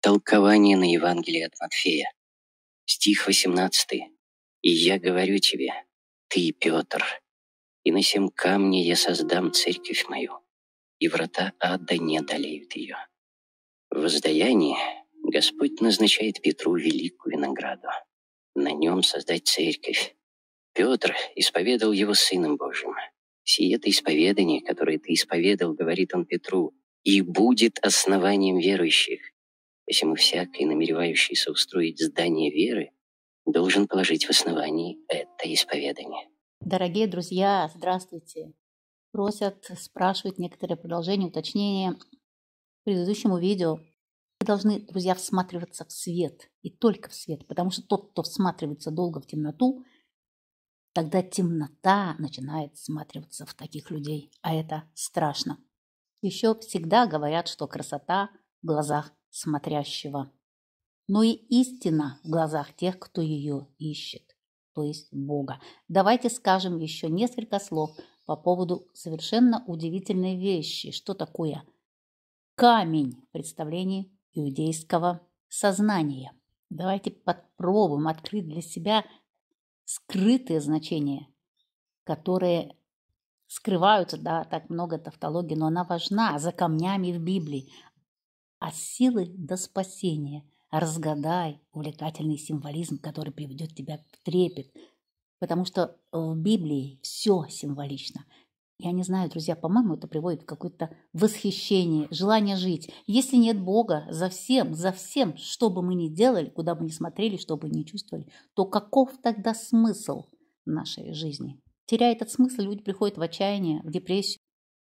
Толкование на Евангелие от Матфея. Стих 18. «И я говорю тебе, ты, Петр, и на сем камне я создам церковь мою, и врата ада не одолеют ее». В воздаянии Господь назначает Петру великую награду. На нем создать церковь. Петр исповедал его Сыном Божьим. «Сие это исповедание, которое ты исповедал, — говорит он Петру, — и будет основанием верующих, Посему всякий, намеревающийся устроить здание веры, должен положить в основании это исповедание. Дорогие друзья, здравствуйте. Просят, спрашивают некоторые продолжения, уточнения к предыдущему видео. Вы должны, друзья, всматриваться в свет и только в свет, потому что тот, кто всматривается долго в темноту, тогда темнота начинает всматриваться в таких людей, а это страшно. Еще всегда говорят, что красота в глазах смотрящего, но и истина в глазах тех, кто ее ищет, то есть Бога. Давайте скажем еще несколько слов по поводу совершенно удивительной вещи. Что такое камень в представлении иудейского сознания? Давайте попробуем открыть для себя скрытые значения, которые скрываются, да, так много тавтологии, но она важна за камнями в Библии. От силы до спасения. Разгадай увлекательный символизм, который приведет тебя в трепет. Потому что в Библии все символично. Я не знаю, друзья, по-моему, это приводит к какое-то восхищение, желание жить. Если нет Бога за всем, за всем, что бы мы ни делали, куда бы ни смотрели, что бы ни чувствовали, то каков тогда смысл нашей жизни? Теряя этот смысл, люди приходят в отчаяние, в депрессию,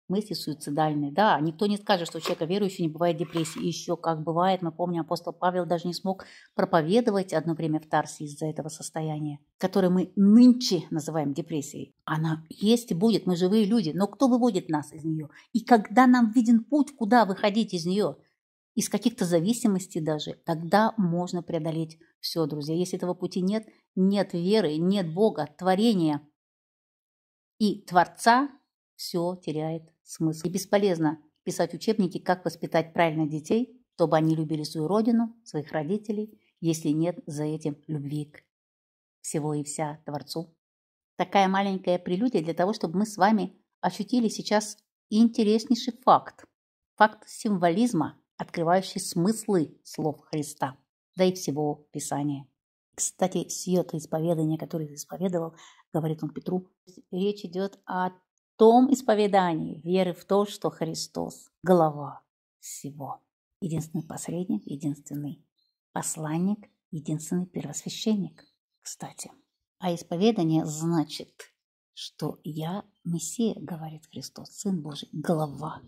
мысли суицидальные. Да, никто не скажет, что у человека верующего не бывает депрессии. еще как бывает, мы помним, апостол Павел даже не смог проповедовать одно время в Тарсе из-за этого состояния, которое мы нынче называем депрессией. Она есть и будет, мы живые люди, но кто выводит нас из нее? И когда нам виден путь, куда выходить из нее? Из каких-то зависимостей даже, тогда можно преодолеть все, друзья. Если этого пути нет, нет веры, нет Бога, творения и Творца, все теряет смысл. И бесполезно писать учебники, как воспитать правильно детей, чтобы они любили свою родину, своих родителей, если нет за этим любви к всего и вся Творцу. Такая маленькая прелюдия для того, чтобы мы с вами ощутили сейчас интереснейший факт. Факт символизма, открывающий смыслы слов Христа, да и всего Писания. Кстати, сие-то исповедание, которое исповедовал, говорит он Петру, речь идет о том исповедании веры в то, что Христос – голова всего, единственный посредник, единственный посланник, единственный первосвященник, кстати. А исповедание значит, что я Мессия, говорит Христос, Сын Божий, голова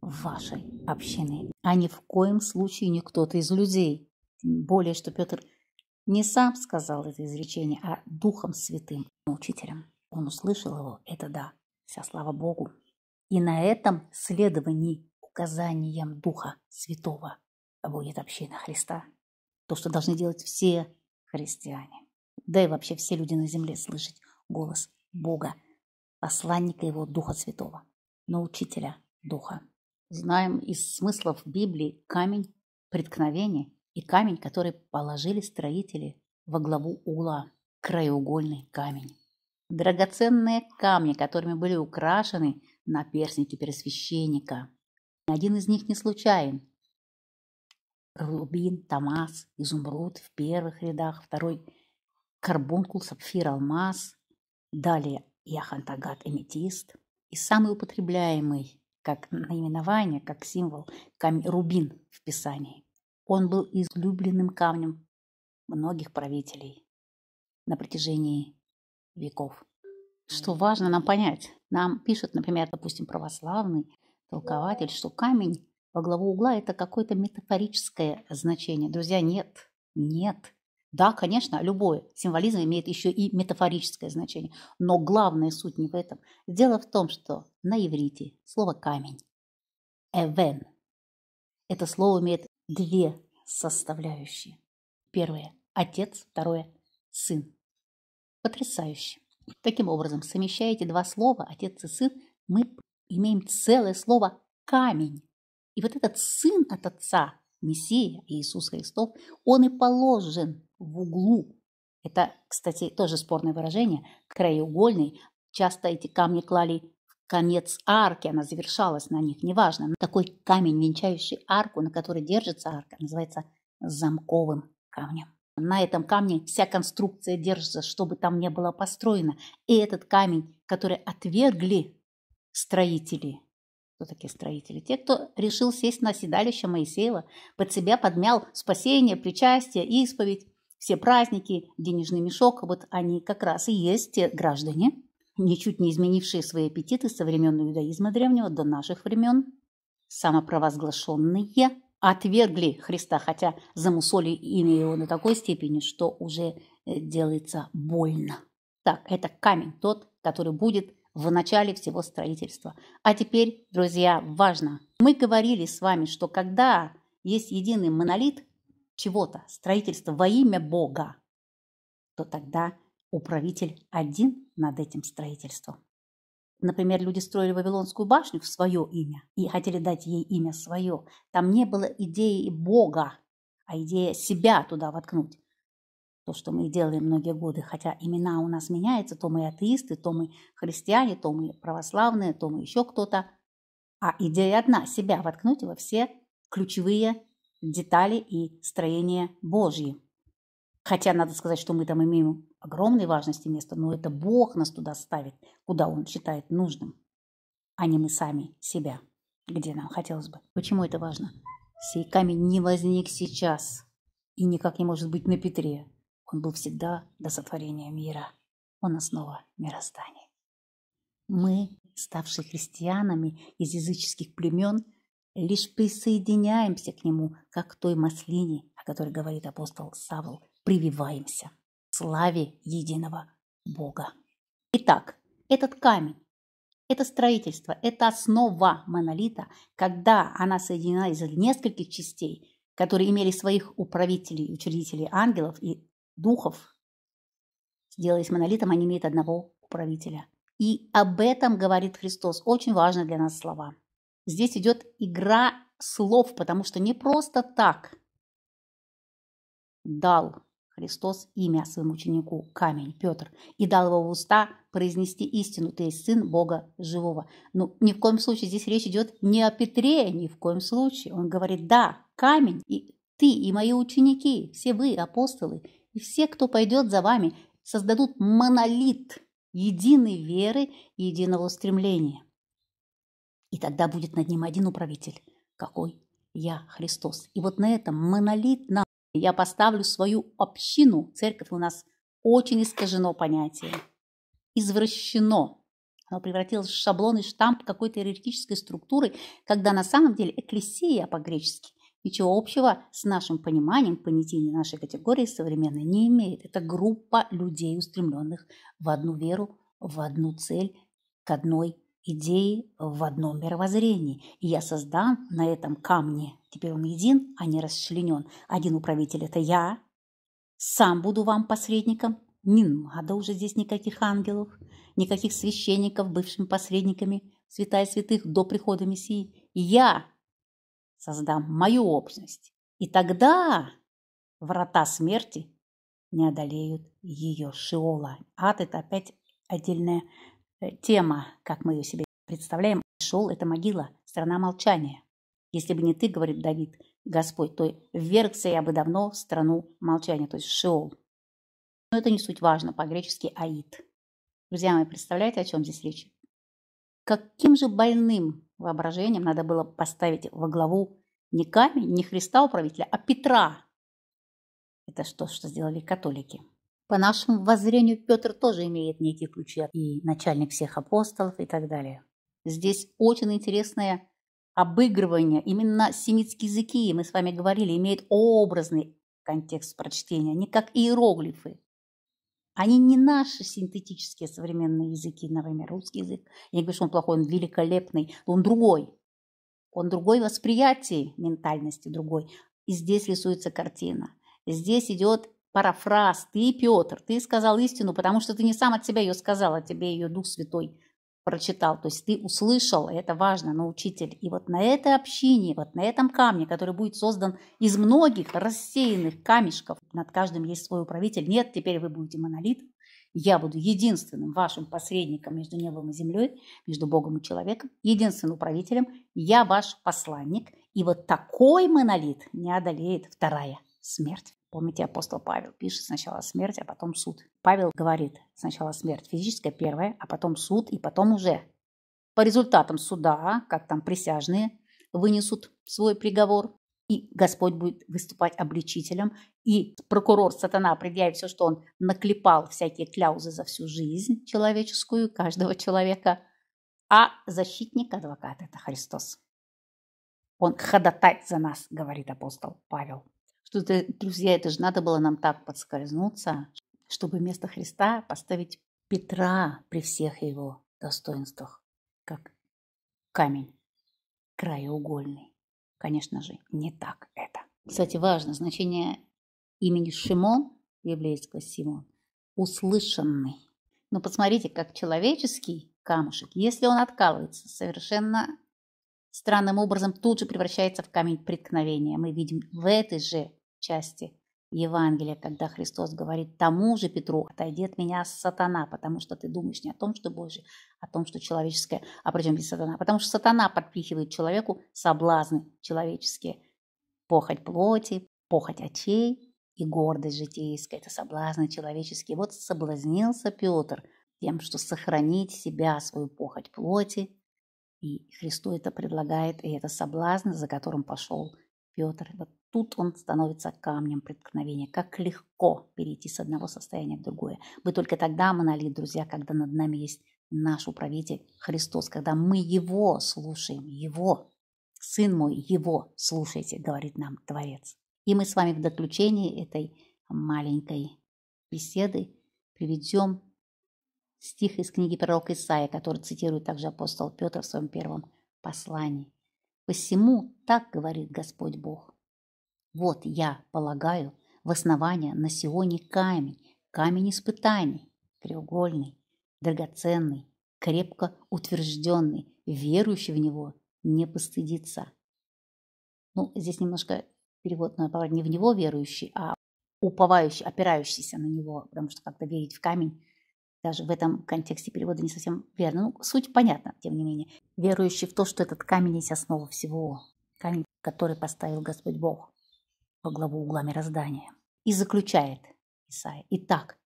вашей общины, а ни в коем случае не кто-то из людей. Тем более, что Петр не сам сказал это изречение, а Духом Святым, учителем. Он услышал его, это да, Вся слава Богу. И на этом следовании указаниям Духа Святого будет община Христа. То, что должны делать все христиане. Да и вообще все люди на земле слышать голос Бога, посланника Его Духа Святого, но учителя Духа. Знаем из смыслов Библии камень преткновения и камень, который положили строители во главу угла, краеугольный камень драгоценные камни, которыми были украшены наперсники пересвященника. Один из них не случайен. Рубин, Томас, изумруд в первых рядах, второй – карбункул, сапфир, алмаз, далее яхантагат, аметист и самый употребляемый как наименование, как символ камень, рубин в Писании. Он был излюбленным камнем многих правителей на протяжении веков. Что важно нам понять? Нам пишет, например, допустим, православный толкователь, что камень во главу угла – это какое-то метафорическое значение. Друзья, нет, нет. Да, конечно, любой символизм имеет еще и метафорическое значение. Но главная суть не в этом. Дело в том, что на иврите слово «камень» – «эвен» – это слово имеет две составляющие. Первое – отец, второе – сын. Потрясающе. Таким образом, совмещаете два слова «отец» и «сын», мы имеем целое слово «камень». И вот этот сын от отца, Мессия Иисус Христов, он и положен в углу. Это, кстати, тоже спорное выражение, краеугольный. Часто эти камни клали в конец арки, она завершалась на них, неважно. Но такой камень, венчающий арку, на который держится арка, называется замковым камнем. На этом камне вся конструкция держится, чтобы там не было построено. И этот камень, который отвергли строители, кто такие строители? Те, кто решил сесть на седалище Моисеева, под себя подмял спасение, причастие, исповедь, все праздники, денежный мешок. Вот они как раз и есть те граждане, ничуть не изменившие свои аппетиты со времен иудаизма древнего до наших времен, самопровозглашенные отвергли Христа, хотя замусолили имя его на такой степени, что уже э, делается больно. Так, это камень тот, который будет в начале всего строительства. А теперь, друзья, важно. Мы говорили с вами, что когда есть единый монолит чего-то, строительство во имя Бога, то тогда управитель один над этим строительством. Например, люди строили Вавилонскую башню в свое имя и хотели дать ей имя свое. Там не было идеи Бога, а идея себя туда воткнуть. То, что мы делали многие годы, хотя имена у нас меняются, то мы атеисты, то мы христиане, то мы православные, то мы еще кто-то. А идея одна – себя воткнуть во все ключевые детали и строение Божьи. Хотя надо сказать, что мы там имеем огромной важности место, но это Бог нас туда ставит, куда Он считает нужным, а не мы сами себя, где нам хотелось бы. Почему это важно? Сей камень не возник сейчас и никак не может быть на Петре. Он был всегда до сотворения мира. Он основа мироздания. Мы, ставшие христианами из языческих племен, лишь присоединяемся к нему, как к той маслине, о которой говорит апостол Савл прививаемся. Славе единого Бога. Итак, этот камень, это строительство, это основа монолита, когда она соединена из нескольких частей, которые имели своих управителей, учредителей ангелов и духов, сделались монолитом, они имеют одного управителя. И об этом говорит Христос. Очень важно для нас слова. Здесь идет игра слов, потому что не просто так дал Христос имя своему ученику камень, Петр, и дал его в уста произнести истину, ты есть сын Бога живого. Но ну, ни в коем случае здесь речь идет не о Петре, ни в коем случае. Он говорит, да, камень, и ты, и мои ученики, все вы, апостолы, и все, кто пойдет за вами, создадут монолит единой веры и единого стремления И тогда будет над ним один управитель. Какой? Я, Христос. И вот на этом монолит нам я поставлю свою общину, церковь у нас очень искажено понятие, извращено. Оно превратилось в шаблон и штамп какой-то иерархической структуры, когда на самом деле экклесия по-гречески ничего общего с нашим пониманием понятийной нашей категории современной не имеет. Это группа людей, устремленных в одну веру, в одну цель, к одной идеи в одном мировоззрении. И я создам на этом камне. Теперь он един, а не расчленен. Один управитель – это я. Сам буду вам посредником. Не надо уже здесь никаких ангелов, никаких священников, бывшими посредниками, святая святых до прихода Мессии. Я создам мою общность. И тогда врата смерти не одолеют ее Шиола. Ад – это опять отдельная Э, тема, как мы ее себе представляем, «Шел – это могила, страна молчания». «Если бы не ты, — говорит Давид, — Господь, то ввергся я бы давно в страну молчания», то есть шел. Но это не суть важно, по-гречески «Аид». Друзья мои, представляете, о чем здесь речь? Каким же больным воображением надо было поставить во главу не камень, не Христа управителя, а Петра? Это что, что сделали католики. По нашему воззрению, Петр тоже имеет некие ключи и начальник всех апостолов и так далее. Здесь очень интересное обыгрывание. Именно семитские языки, мы с вами говорили, имеют образный контекст прочтения, не как иероглифы. Они не наши синтетические современные языки, например, русский язык. Я не говорю, что он плохой, он великолепный, но он другой. Он другой восприятие ментальности, другой. И здесь рисуется картина. Здесь идет парафраз, ты, Петр, ты сказал истину, потому что ты не сам от себя ее сказал, а тебе ее Дух Святой прочитал. То есть ты услышал, это важно, но учитель. И вот на этой общине, вот на этом камне, который будет создан из многих рассеянных камешков, над каждым есть свой управитель. Нет, теперь вы будете монолитом. Я буду единственным вашим посредником между небом и землей, между Богом и человеком, единственным управителем. Я ваш посланник. И вот такой монолит не одолеет вторая смерть. Помните, апостол Павел пишет сначала смерть, а потом суд. Павел говорит сначала смерть физическая первая, а потом суд, и потом уже по результатам суда, как там присяжные, вынесут свой приговор, и Господь будет выступать обличителем, и прокурор сатана предъявит все, что он наклепал всякие кляузы за всю жизнь человеческую, каждого человека, а защитник, адвокат – это Христос. Он ходатает за нас, говорит апостол Павел что, друзья, это же надо было нам так подскользнуться, чтобы вместо Христа поставить Петра при всех его достоинствах, как камень краеугольный. Конечно же, не так это. Кстати, важно значение имени Шимон, библейского Симон, услышанный. Но посмотрите, как человеческий камушек, если он откалывается совершенно странным образом, тут же превращается в камень преткновения. Мы видим в этой же части Евангелия, когда Христос говорит тому же Петру, отойди от меня сатана, потому что ты думаешь не о том, что Божье, а о том, что человеческое. А причем без сатана? Потому что сатана подпихивает человеку соблазны человеческие. Похоть плоти, похоть очей и гордость житейская. Это соблазны человеческие. Вот соблазнился Петр тем, что сохранить себя, свою похоть плоти. И Христу это предлагает, и это соблазн, за которым пошел Петр. Вот Тут он становится камнем преткновения. Как легко перейти с одного состояния в другое. Мы только тогда монолит, друзья, когда над нами есть наш управитель Христос, когда мы Его слушаем, Его. Сын мой, Его слушайте, говорит нам Творец. И мы с вами в заключении этой маленькой беседы приведем стих из книги пророка Исаия, который цитирует также апостол Петр в своем первом послании. «Посему так говорит Господь Бог, вот, я полагаю, в основание на Сионе камень, камень испытаний, треугольный, драгоценный, крепко утвержденный, верующий в него не постыдится. Ну, здесь немножко перевод на не в него верующий, а уповающий, опирающийся на него, потому что как-то верить в камень даже в этом контексте перевода не совсем верно. Ну, суть понятна, тем не менее. Верующий в то, что этот камень есть основа всего. Камень, который поставил Господь Бог во главу угла мироздания. И заключает Исаия. Итак,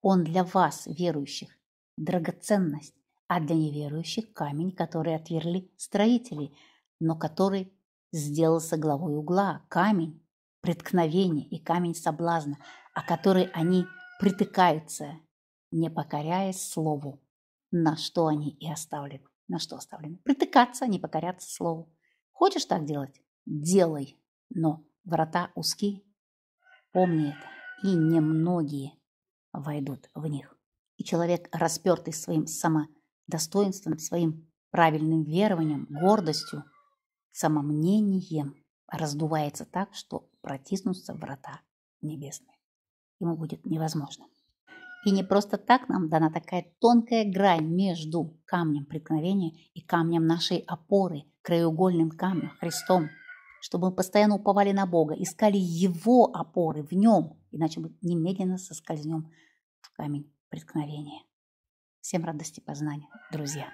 он для вас, верующих, драгоценность, а для неверующих камень, который отверли строители, но который сделался главой угла, камень преткновения и камень соблазна, о а который они притыкаются, не покоряясь слову, на что они и оставлены. На что оставлены? Притыкаться, не покоряться слову. Хочешь так делать? Делай, но Врата узки. Помни это, и немногие войдут в них. И человек, распертый своим самодостоинством, своим правильным верованием, гордостью, самомнением, раздувается так, что протиснутся врата небесные. Ему будет невозможно. И не просто так нам дана такая тонкая грань между камнем преткновения и камнем нашей опоры, краеугольным камнем, Христом – чтобы мы постоянно уповали на Бога, искали Его опоры в Нем, иначе мы немедленно соскользнем в камень преткновения. Всем радости познания, друзья!